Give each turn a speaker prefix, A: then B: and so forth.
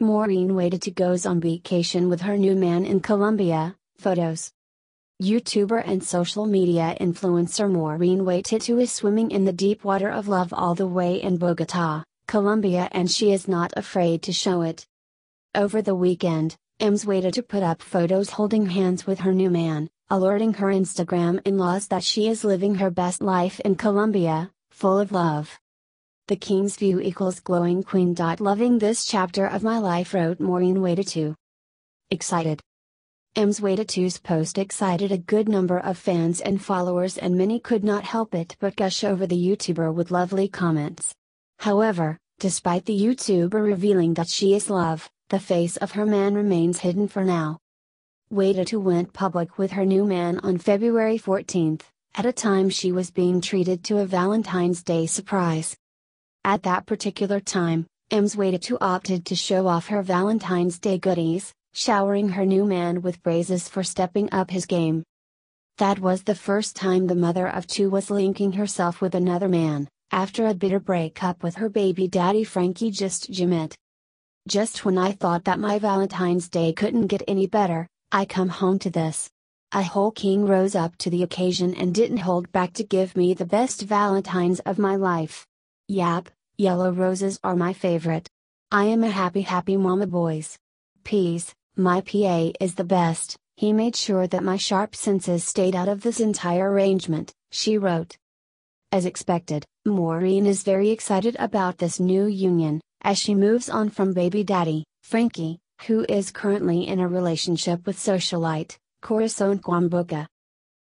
A: Maureen waited to goes on vacation with her new man in Colombia, photos. YouTuber and social media influencer Maureen Waititu is swimming in the deep water of love all the way in Bogota, Colombia and she is not afraid to show it. Over the weekend, Ems Waited to put up photos holding hands with her new man, alerting her Instagram in-laws that she is living her best life in Colombia, full of love. The King's View equals Glowing Queen. Loving this chapter of my life, wrote Maureen Waita 2. Excited. M's Waita 2's post excited a good number of fans and followers, and many could not help it but gush over the YouTuber with lovely comments. However, despite the YouTuber revealing that she is love, the face of her man remains hidden for now. Waita 2 went public with her new man on February 14, at a time she was being treated to a Valentine's Day surprise. At that particular time, waited too opted to show off her Valentine's Day goodies, showering her new man with praises for stepping up his game. That was the first time the mother of two was linking herself with another man, after a bitter breakup with her baby daddy Frankie Just Jimit. Just when I thought that my Valentine's Day couldn't get any better, I come home to this. A whole king rose up to the occasion and didn't hold back to give me the best Valentine's of my life. Yap, Yellow roses are my favorite. I am a happy, happy mama boys. Peace, my PA is the best, he made sure that my sharp senses stayed out of this entire arrangement, she wrote. As expected, Maureen is very excited about this new union, as she moves on from baby daddy, Frankie, who is currently in a relationship with socialite, Corazon Kwambuka.